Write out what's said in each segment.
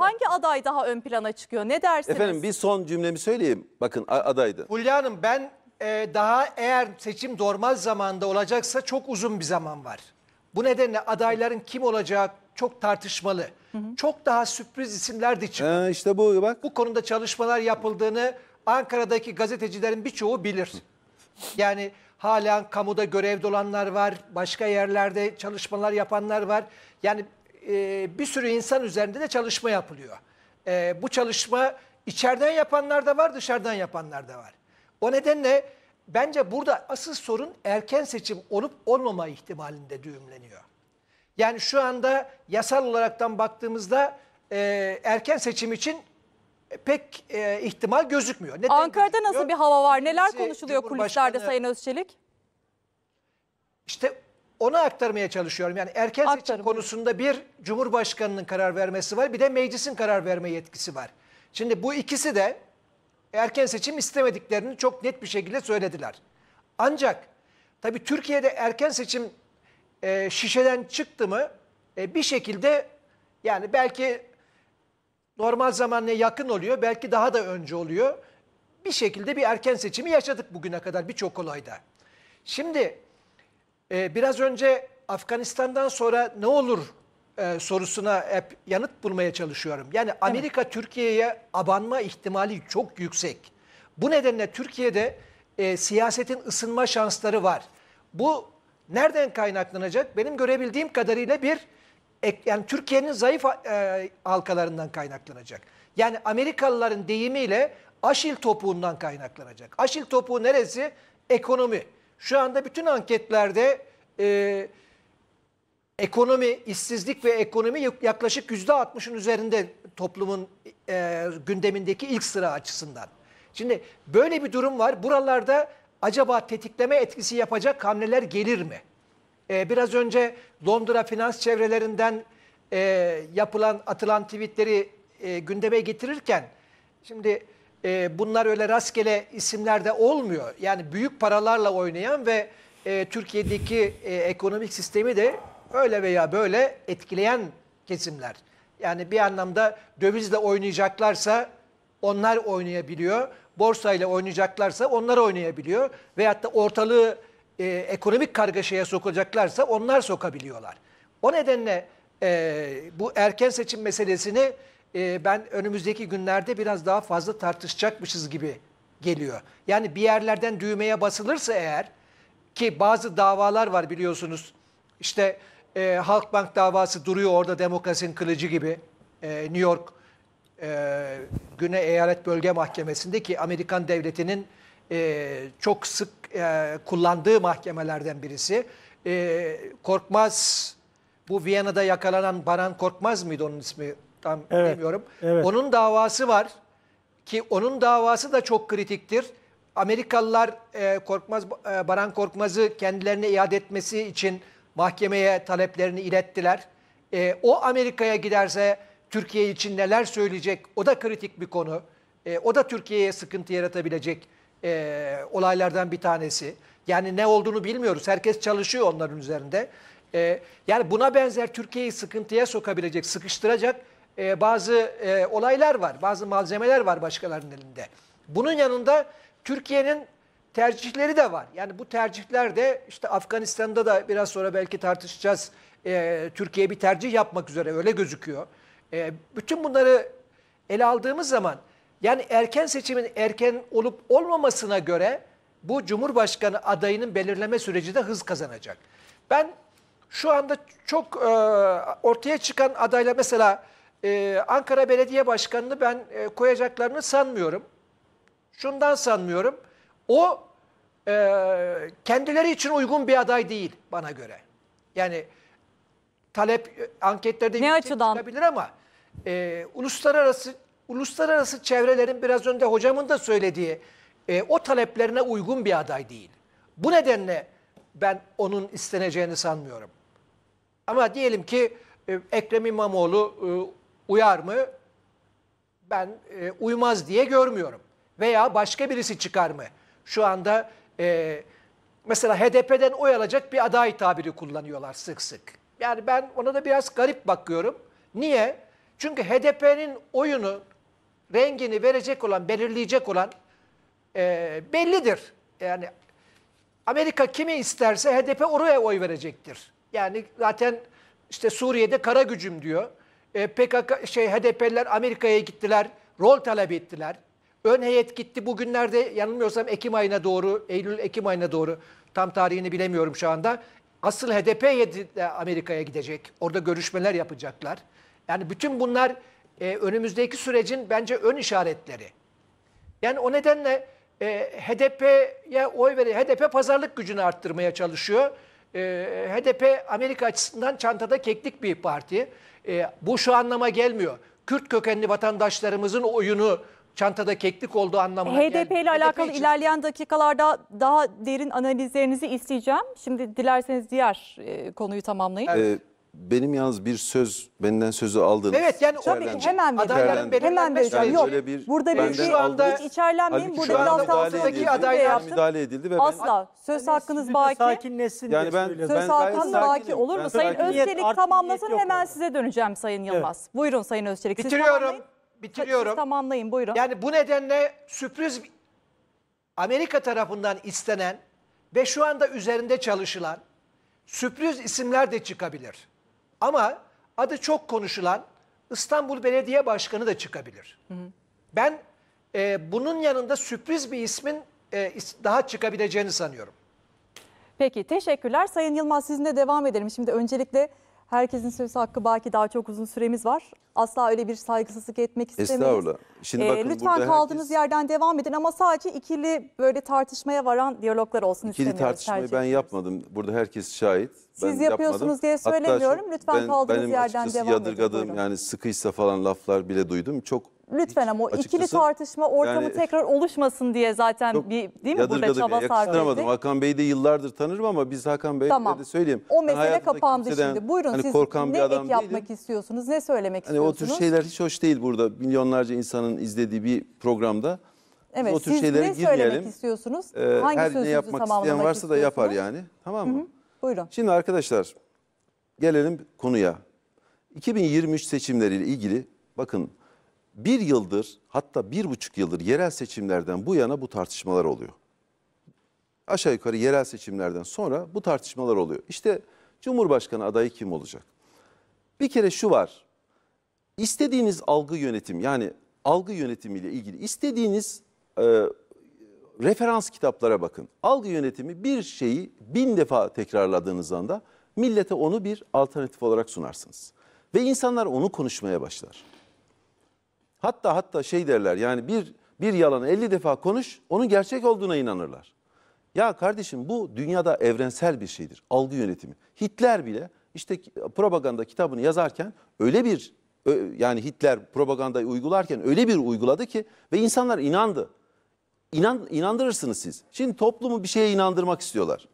Hangi aday daha ön plana çıkıyor? Ne dersiniz? Efendim bir son cümlemi söyleyeyim. Bakın adaydı. Fulya Hanım ben e, daha eğer seçim normal zamanda olacaksa çok uzun bir zaman var. Bu nedenle adayların kim olacağı çok tartışmalı. Hı hı. Çok daha sürpriz isimler de çıkıyor. Ee, işte bu bak. Bu konuda çalışmalar yapıldığını Ankara'daki gazetecilerin birçoğu bilir. Yani halen kamuda görevde olanlar var, başka yerlerde çalışmalar yapanlar var. Yani e, bir sürü insan üzerinde de çalışma yapılıyor. E, bu çalışma içeriden yapanlar da var, dışarıdan yapanlar da var. O nedenle bence burada asıl sorun erken seçim olup olmama ihtimalinde düğümleniyor. Yani şu anda yasal olaraktan baktığımızda e, erken seçim için pek e, ihtimal gözükmüyor. Neden Ankara'da gözükmüyor? nasıl bir hava var? Neler konuşuluyor kulislerde Sayın Özçelik? İşte onu aktarmaya çalışıyorum. Yani erken seçim Aktarım. konusunda bir Cumhurbaşkanı'nın karar vermesi var bir de meclisin karar verme yetkisi var. Şimdi bu ikisi de erken seçim istemediklerini çok net bir şekilde söylediler. Ancak tabii Türkiye'de erken seçim e, şişeden çıktı mı e, bir şekilde yani belki normal zamanla yakın oluyor belki daha da önce oluyor. Bir şekilde bir erken seçimi yaşadık bugüne kadar birçok olayda. Şimdi ee, biraz önce Afganistan'dan sonra ne olur e, sorusuna hep yanıt bulmaya çalışıyorum. Yani Amerika evet. Türkiye'ye abanma ihtimali çok yüksek. Bu nedenle Türkiye'de e, siyasetin ısınma şansları var. Bu nereden kaynaklanacak? Benim görebildiğim kadarıyla bir yani Türkiye'nin zayıf e, halkalarından kaynaklanacak. Yani Amerikalıların deyimiyle aşil topuğundan kaynaklanacak. Aşil topuğu neresi? Ekonomi. Şu anda bütün anketlerde e, ekonomi, işsizlik ve ekonomi yaklaşık yüzde %60'ın üzerinde toplumun e, gündemindeki ilk sıra açısından. Şimdi böyle bir durum var. Buralarda acaba tetikleme etkisi yapacak hamleler gelir mi? Ee, biraz önce Londra finans çevrelerinden e, yapılan atılan tweetleri e, gündeme getirirken şimdi e, bunlar öyle rastgele isimler de olmuyor. Yani büyük paralarla oynayan ve e, Türkiye'deki e, ekonomik sistemi de öyle veya böyle etkileyen kesimler. Yani bir anlamda dövizle oynayacaklarsa onlar oynayabiliyor. Borsayla oynayacaklarsa onlar oynayabiliyor. Veyahut da ortalığı e, ekonomik kargaşaya sokacaklarsa onlar sokabiliyorlar. O nedenle e, bu erken seçim meselesini e, ben önümüzdeki günlerde biraz daha fazla tartışacakmışız gibi geliyor. Yani bir yerlerden düğmeye basılırsa eğer ki bazı davalar var biliyorsunuz. işte e, Halkbank davası duruyor orada demokrasinin kılıcı gibi. E, New York e, Güney Eyalet Bölge mahkemesindeki Amerikan devletinin e, çok sık e, kullandığı mahkemelerden birisi. E, Korkmaz, bu Viyana'da yakalanan Baran Korkmaz mıydı onun ismi? tam evet, bilmiyorum. Evet. Onun davası var ki onun davası da çok kritiktir. Amerikalılar e, Korkmaz e, Baran Korkmaz'ı kendilerine iade etmesi için mahkemeye taleplerini ilettiler. E, o Amerika'ya giderse Türkiye için neler söyleyecek o da kritik bir konu. E, o da Türkiye'ye sıkıntı yaratabilecek e, olaylardan bir tanesi. Yani ne olduğunu bilmiyoruz. Herkes çalışıyor onların üzerinde. E, yani buna benzer Türkiye'yi sıkıntıya sokabilecek, sıkıştıracak e, bazı e, olaylar var, bazı malzemeler var başkalarının elinde. Bunun yanında Türkiye'nin tercihleri de var. Yani bu tercihler de işte Afganistan'da da biraz sonra belki tartışacağız. E, Türkiye bir tercih yapmak üzere öyle gözüküyor. E, bütün bunları ele aldığımız zaman yani erken seçimin erken olup olmamasına göre bu Cumhurbaşkanı adayının belirleme süreci de hız kazanacak. Ben şu anda çok e, ortaya çıkan adayla mesela e, Ankara Belediye Başkanı'nı ben e, koyacaklarını sanmıyorum. Şundan sanmıyorum. O e, kendileri için uygun bir aday değil bana göre. Yani talep e, anketlerde ne açıdan? çıkabilir ama e, uluslararası uluslararası çevrelerin biraz önce hocamın da söylediği e, o taleplerine uygun bir aday değil. Bu nedenle ben onun isteneceğini sanmıyorum. Ama diyelim ki e, Ekrem İmamoğlu e, uyar mı? Ben e, uymaz diye görmüyorum. Veya başka birisi çıkar mı? Şu anda e, mesela HDP'den oy alacak bir aday tabiri kullanıyorlar sık sık. Yani ben ona da biraz garip bakıyorum. Niye? Çünkü HDP'nin oyunu, rengini verecek olan, belirleyecek olan e, bellidir. Yani Amerika kimi isterse HDP oraya oy verecektir. Yani zaten işte Suriye'de kara gücüm diyor. E, PKK şey HDP'liler Amerika'ya gittiler. Rol talep ettiler. Ön heyet gitti bugünlerde yanılmıyorsam Ekim ayına doğru, Eylül-Ekim ayına doğru tam tarihini bilemiyorum şu anda. Asıl HDP heyeti e, Amerika'ya gidecek. Orada görüşmeler yapacaklar. Yani bütün bunlar e, önümüzdeki sürecin bence ön işaretleri. Yani o nedenle e, HDP'ye oy veren, HDP pazarlık gücünü arttırmaya çalışıyor. E, ee, HDP Amerika açısından çantada keklik bir parti. E, bu şu anlama gelmiyor. Kürt kökenli vatandaşlarımızın oyunu çantada keklik olduğu anlamına HDP ile alakalı için... ilerleyen dakikalarda daha derin analizlerinizi isteyeceğim. Şimdi dilerseniz diğer e, konuyu tamamlayın. Evet benim yalnız bir söz benden sözü aldınız. Evet yani tabii ki hemen adayların belirlenme hemen veriyorum. Yok, bir burada bir şu anda hiç içerlenmeyin. Burada bir anda adaylardaki adaylar müdahale edildi ve asla ben, söz hakkınız baki. Sakinleşsin yani ben, söz ben hakkınız baki olur mu? Sayın Özçelik tamamlasın hemen size döneceğim Sayın Yılmaz. Buyurun Sayın Özçelik. Bitiriyorum. Bitiriyorum. tamamlayın buyurun. Yani bu nedenle sürpriz Amerika tarafından istenen ve şu anda üzerinde çalışılan sürpriz isimler de çıkabilir. Ama adı çok konuşulan İstanbul Belediye Başkanı da çıkabilir. Hı hı. Ben e, bunun yanında sürpriz bir ismin e, daha çıkabileceğini sanıyorum. Peki teşekkürler. Sayın Yılmaz sizinle devam edelim. Şimdi öncelikle Herkesin söz hakkı belki daha çok uzun süremiz var. Asla öyle bir saygısızlık etmek istemeyiz. Estağfurullah. Şimdi ee, bakın lütfen kaldığınız herkes- yerden devam edin ama sadece ikili böyle tartışmaya varan diyaloglar olsun İkili istemiyoruz. tartışmayı ben yapmadım. Burada herkes şahit. Siz ben yapıyorsunuz diye söylemiyorum. şu- Lütfen kaldığınız yerden devam edin. açıkçası yadırgadığım Buyurun. yani sıkıysa falan laflar bile duydum. Çok lütfen ama o ikili tartışma ortamı yani, tekrar oluşmasın diye zaten çok bir değil mi burada çaba sarf ettik. Hakan Bey'i de yıllardır tanırım ama biz Hakan Bey'le tamam. de söyleyeyim. O mesele kapandı şimdi. Buyurun hani siz korkan ne bir adam ek yapmak değilim. istiyorsunuz, ne söylemek hani istiyorsunuz? O tür şeyler hiç hoş değil burada milyonlarca insanın izlediği bir programda. Evet, o tür siz şeylere ne girmeyelim. söylemek istiyorsunuz? Ee, Hangi her ne yapmak isteyen varsa da yapar yani. Tamam mı? Hı hı. Buyurun. Şimdi arkadaşlar gelelim konuya. 2023 seçimleriyle ilgili bakın bir yıldır hatta bir buçuk yıldır yerel seçimlerden bu yana bu tartışmalar oluyor. Aşağı yukarı yerel seçimlerden sonra bu tartışmalar oluyor. İşte Cumhurbaşkanı adayı kim olacak? Bir kere şu var. İstediğiniz algı yönetim yani algı yönetimiyle ilgili istediğiniz e, referans kitaplara bakın. Algı yönetimi bir şeyi bin defa tekrarladığınız anda millete onu bir alternatif olarak sunarsınız. Ve insanlar onu konuşmaya başlar. Hatta hatta şey derler yani bir bir yalanı 50 defa konuş onun gerçek olduğuna inanırlar. Ya kardeşim bu dünyada evrensel bir şeydir. Algı yönetimi. Hitler bile işte propaganda kitabını yazarken öyle bir yani Hitler propagandayı uygularken öyle bir uyguladı ki ve insanlar inandı. İnan, inandırırsınız siz. Şimdi toplumu bir şeye inandırmak istiyorlar.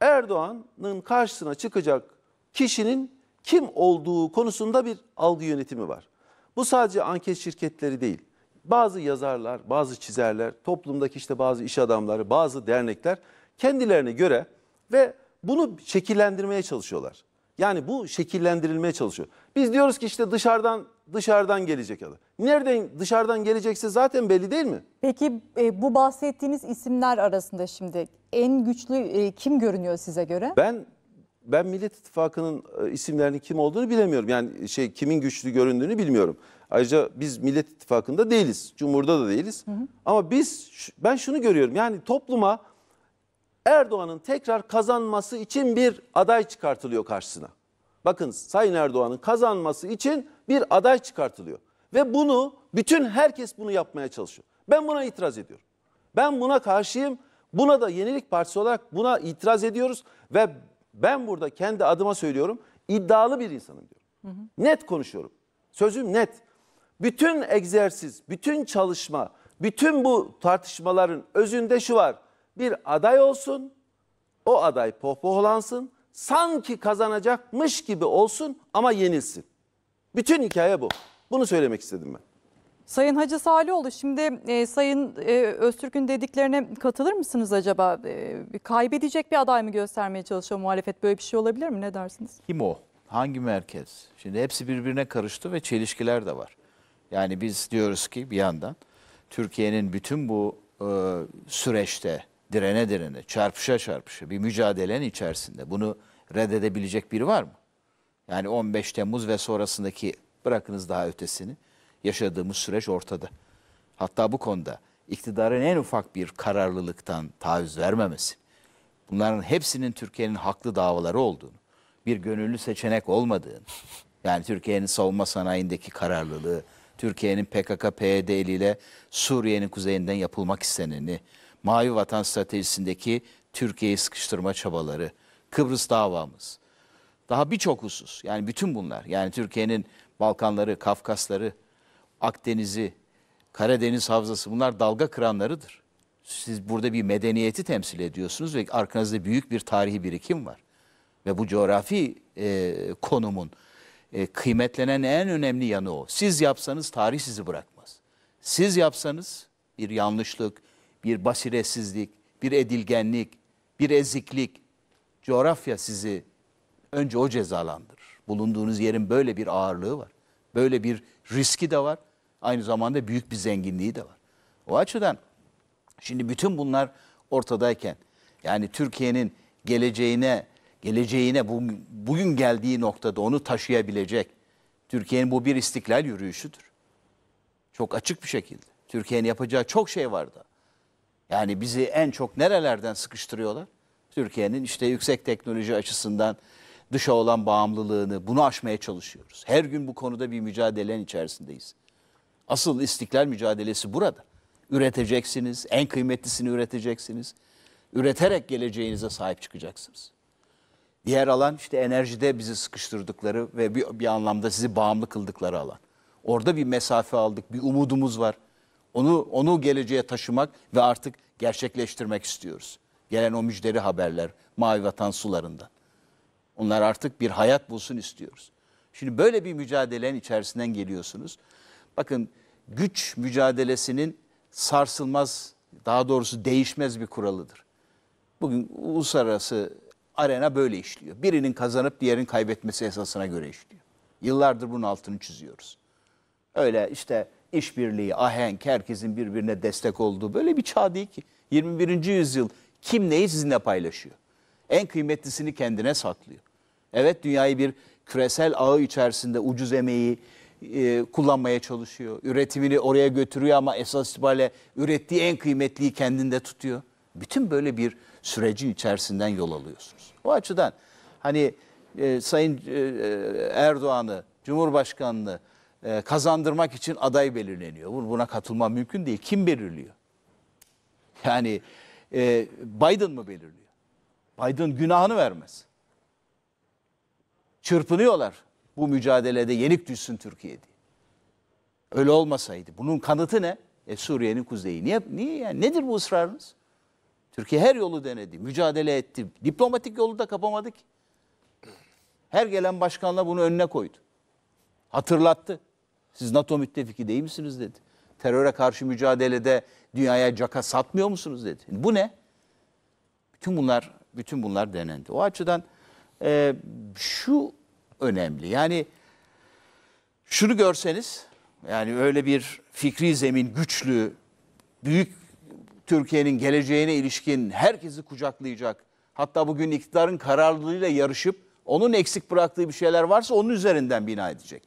Erdoğan'ın karşısına çıkacak kişinin kim olduğu konusunda bir algı yönetimi var. Bu sadece anket şirketleri değil. Bazı yazarlar, bazı çizerler, toplumdaki işte bazı iş adamları, bazı dernekler kendilerine göre ve bunu şekillendirmeye çalışıyorlar. Yani bu şekillendirilmeye çalışıyor. Biz diyoruz ki işte dışarıdan dışarıdan gelecek adı. Nereden dışarıdan gelecekse zaten belli değil mi? Peki e, bu bahsettiğiniz isimler arasında şimdi en güçlü e, kim görünüyor size göre? Ben ben Millet İttifakı'nın e, isimlerinin kim olduğunu bilemiyorum. Yani şey kimin güçlü göründüğünü bilmiyorum. Ayrıca biz Millet İttifakı'nda değiliz. Cumhur'da da değiliz. Hı hı. Ama biz ben şunu görüyorum. Yani topluma Erdoğan'ın tekrar kazanması için bir aday çıkartılıyor karşısına. Bakın Sayın Erdoğan'ın kazanması için bir aday çıkartılıyor. Ve bunu bütün herkes bunu yapmaya çalışıyor. Ben buna itiraz ediyorum. Ben buna karşıyım. Buna da Yenilik Partisi olarak buna itiraz ediyoruz ve ben burada kendi adıma söylüyorum iddialı bir insanım diyorum. Hı hı. Net konuşuyorum. Sözüm net. Bütün egzersiz, bütün çalışma, bütün bu tartışmaların özünde şu var. Bir aday olsun, o aday pohpoholansın, sanki kazanacakmış gibi olsun ama yenilsin. Bütün hikaye bu. Bunu söylemek istedim ben. Sayın Hacı Salioğlu şimdi e, Sayın e, Öztürk'ün dediklerine katılır mısınız acaba? E, kaybedecek bir aday mı göstermeye çalışıyor muhalefet? Böyle bir şey olabilir mi? Ne dersiniz? Kim o? Hangi merkez? Şimdi hepsi birbirine karıştı ve çelişkiler de var. Yani biz diyoruz ki bir yandan Türkiye'nin bütün bu e, süreçte direne direne, çarpışa çarpışa bir mücadelenin içerisinde bunu reddedebilecek biri var mı? Yani 15 Temmuz ve sonrasındaki bırakınız daha ötesini yaşadığımız süreç ortada. Hatta bu konuda iktidarın en ufak bir kararlılıktan taviz vermemesi, bunların hepsinin Türkiye'nin haklı davaları olduğunu, bir gönüllü seçenek olmadığını, yani Türkiye'nin savunma sanayindeki kararlılığı, Türkiye'nin PKK-PYD eliyle Suriye'nin kuzeyinden yapılmak isteneni, Mavi Vatan stratejisindeki Türkiye'yi sıkıştırma çabaları, Kıbrıs davamız, daha birçok husus yani bütün bunlar yani Türkiye'nin Balkanları, Kafkasları, Akdeniz'i, Karadeniz Havzası bunlar dalga kıranlarıdır. Siz burada bir medeniyeti temsil ediyorsunuz ve arkanızda büyük bir tarihi birikim var. Ve bu coğrafi e, konumun e, kıymetlenen en önemli yanı o. Siz yapsanız tarih sizi bırakmaz. Siz yapsanız bir yanlışlık, bir basiretsizlik, bir edilgenlik, bir eziklik, coğrafya sizi önce o cezalandırır. Bulunduğunuz yerin böyle bir ağırlığı var. Böyle bir riski de var. Aynı zamanda büyük bir zenginliği de var. O açıdan şimdi bütün bunlar ortadayken yani Türkiye'nin geleceğine geleceğine bu, bugün geldiği noktada onu taşıyabilecek Türkiye'nin bu bir istiklal yürüyüşüdür. Çok açık bir şekilde. Türkiye'nin yapacağı çok şey vardı. Yani bizi en çok nerelerden sıkıştırıyorlar? Türkiye'nin işte yüksek teknoloji açısından dışa olan bağımlılığını bunu aşmaya çalışıyoruz. Her gün bu konuda bir mücadelenin içerisindeyiz. Asıl istiklal mücadelesi burada. Üreteceksiniz, en kıymetlisini üreteceksiniz. Üreterek geleceğinize sahip çıkacaksınız. Diğer alan işte enerjide bizi sıkıştırdıkları ve bir, bir anlamda sizi bağımlı kıldıkları alan. Orada bir mesafe aldık, bir umudumuz var. Onu onu geleceğe taşımak ve artık gerçekleştirmek istiyoruz. Gelen o müjdeli haberler mavi vatan sularından. Onlar artık bir hayat bulsun istiyoruz. Şimdi böyle bir mücadelenin içerisinden geliyorsunuz. Bakın güç mücadelesinin sarsılmaz, daha doğrusu değişmez bir kuralıdır. Bugün uluslararası arena böyle işliyor. Birinin kazanıp diğerinin kaybetmesi esasına göre işliyor. Yıllardır bunun altını çiziyoruz. Öyle işte işbirliği, ahenk, herkesin birbirine destek olduğu böyle bir çağ değil ki. 21. yüzyıl kim neyi sizinle paylaşıyor? En kıymetlisini kendine saklıyor. Evet dünyayı bir küresel ağı içerisinde ucuz emeği, e, kullanmaya çalışıyor. Üretimini oraya götürüyor ama esas itibariyle ürettiği en kıymetliyi kendinde tutuyor. Bütün böyle bir sürecin içerisinden yol alıyorsunuz. O açıdan hani e, Sayın e, e Erdoğan'ı, Cumhurbaşkanı'nı e, kazandırmak için aday belirleniyor. Buna katılma mümkün değil. Kim belirliyor? Yani e, Biden mı belirliyor? Biden günahını vermez. Çırpınıyorlar bu mücadelede yenik düşsün Türkiye diye. Öyle olmasaydı. Bunun kanıtı ne? E, Suriye'nin kuzeyi. Niye, niye yani? Nedir bu ısrarınız? Türkiye her yolu denedi, mücadele etti. Diplomatik yolu da kapamadık. Her gelen başkanla bunu önüne koydu. Hatırlattı. Siz NATO müttefiki değil misiniz dedi. Teröre karşı mücadelede dünyaya caka satmıyor musunuz dedi. Bu ne? Bütün bunlar bütün bunlar denendi. O açıdan e, şu önemli. Yani şunu görseniz yani öyle bir fikri zemin güçlü, büyük Türkiye'nin geleceğine ilişkin herkesi kucaklayacak. Hatta bugün iktidarın kararlılığıyla yarışıp onun eksik bıraktığı bir şeyler varsa onun üzerinden bina edecek.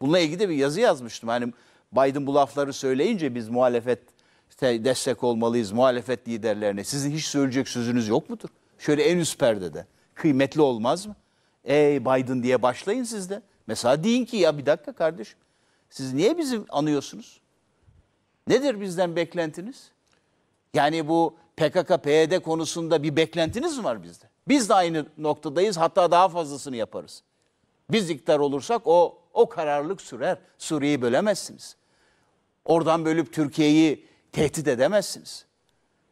Bununla ilgili de bir yazı yazmıştım. Hani Biden bu lafları söyleyince biz muhalefet destek olmalıyız muhalefet liderlerine. Sizin hiç söyleyecek sözünüz yok mudur? Şöyle en üst perdede. Kıymetli olmaz mı? Ey Biden diye başlayın siz de. Mesela deyin ki ya bir dakika kardeşim. Siz niye bizi anıyorsunuz? Nedir bizden beklentiniz? Yani bu PKK-PYD konusunda bir beklentiniz mi var bizde? Biz de aynı noktadayız hatta daha fazlasını yaparız. Biz iktidar olursak o o kararlılık sürer. Suriye'yi bölemezsiniz. Oradan bölüp Türkiye'yi tehdit edemezsiniz.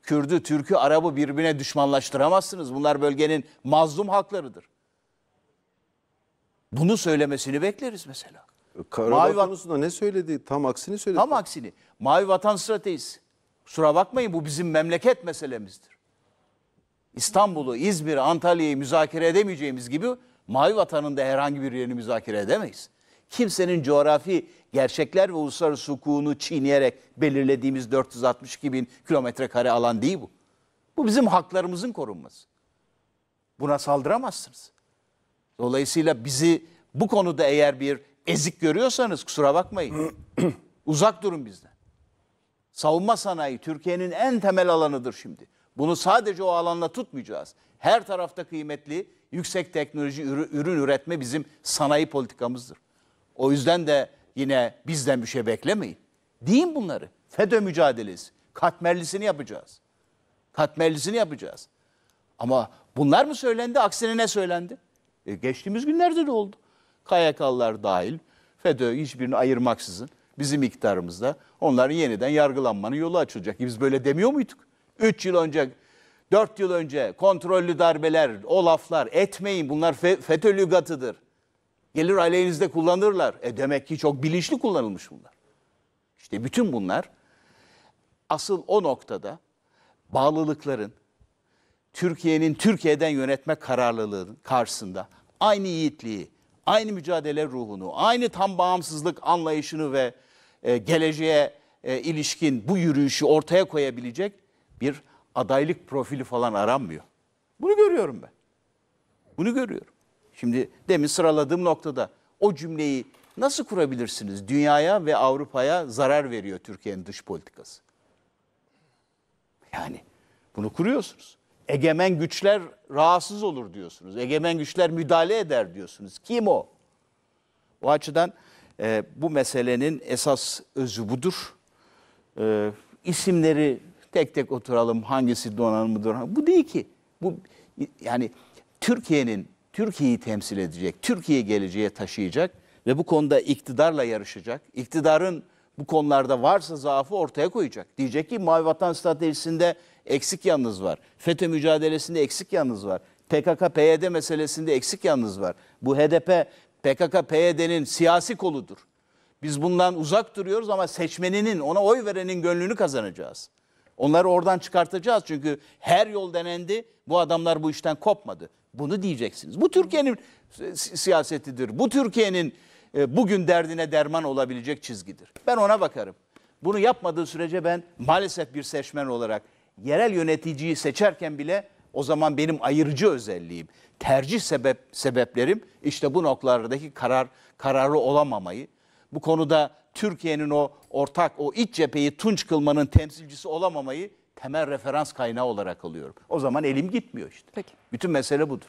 Kürdü, Türk'ü, Arap'ı birbirine düşmanlaştıramazsınız. Bunlar bölgenin mazlum haklarıdır. Bunu söylemesini bekleriz mesela. Karabağ Mavi konusunda ne söyledi? Tam aksini söyledi. Tam aksini. Mavi vatan stratejisi. Kusura bakmayın bu bizim memleket meselemizdir. İstanbul'u, İzmir'i, Antalya'yı müzakere edemeyeceğimiz gibi Mavi Vatan'ın da herhangi bir yerini müzakere edemeyiz. Kimsenin coğrafi gerçekler ve uluslararası hukukunu çiğneyerek belirlediğimiz 462 bin kilometre kare alan değil bu. Bu bizim haklarımızın korunması. Buna saldıramazsınız. Dolayısıyla bizi bu konuda eğer bir ezik görüyorsanız kusura bakmayın. Uzak durun bizden. Savunma sanayi Türkiye'nin en temel alanıdır şimdi. Bunu sadece o alanla tutmayacağız. Her tarafta kıymetli yüksek teknoloji ürün üretme bizim sanayi politikamızdır. O yüzden de yine bizden bir şey beklemeyin. Deyin bunları. FETÖ mücadelesi. Katmerlisini yapacağız. Katmerlisini yapacağız. Ama bunlar mı söylendi? Aksine ne söylendi? E, geçtiğimiz günlerde de oldu. KYK'lılar dahil FETÖ hiçbirini ayırmaksızın bizim iktidarımızda onların yeniden yargılanmanın yolu açılacak. Biz böyle demiyor muyduk? 3 yıl önce, 4 yıl önce kontrollü darbeler, o laflar etmeyin bunlar FETÖ lügatıdır. Gelir aleyhinizde kullanırlar. E demek ki çok bilinçli kullanılmış bunlar. İşte bütün bunlar asıl o noktada bağlılıkların Türkiye'nin Türkiye'den yönetme kararlılığı karşısında aynı yiğitliği, aynı mücadele ruhunu, aynı tam bağımsızlık anlayışını ve e, geleceğe e, ilişkin bu yürüyüşü ortaya koyabilecek bir adaylık profili falan aranmıyor. Bunu görüyorum ben. Bunu görüyorum. Şimdi demin sıraladığım noktada o cümleyi nasıl kurabilirsiniz? Dünyaya ve Avrupa'ya zarar veriyor Türkiye'nin dış politikası. Yani bunu kuruyorsunuz egemen güçler rahatsız olur diyorsunuz. Egemen güçler müdahale eder diyorsunuz. Kim o? O açıdan e, bu meselenin esas özü budur. E, isimleri tek tek oturalım hangisi donanımdır. Bu değil ki. Bu yani Türkiye'nin Türkiye'yi temsil edecek, Türkiye geleceğe taşıyacak ve bu konuda iktidarla yarışacak. İktidarın bu konularda varsa zaafı ortaya koyacak. Diyecek ki Mavi Vatan Stratejisi'nde eksik yanınız var. FETÖ mücadelesinde eksik yanınız var. PKK-PYD meselesinde eksik yanınız var. Bu HDP PKK-PYD'nin siyasi koludur. Biz bundan uzak duruyoruz ama seçmeninin, ona oy verenin gönlünü kazanacağız. Onları oradan çıkartacağız çünkü her yol denendi. Bu adamlar bu işten kopmadı. Bunu diyeceksiniz. Bu Türkiye'nin siyasetidir. Bu Türkiye'nin e, bugün derdine derman olabilecek çizgidir. Ben ona bakarım. Bunu yapmadığı sürece ben maalesef bir seçmen olarak yerel yöneticiyi seçerken bile o zaman benim ayırıcı özelliğim, tercih sebep sebeplerim işte bu noktalardaki karar kararı olamamayı. Bu konuda Türkiye'nin o ortak o iç cepheyi tunç kılmanın temsilcisi olamamayı temel referans kaynağı olarak alıyorum. O zaman elim gitmiyor işte. Peki. Bütün mesele budur.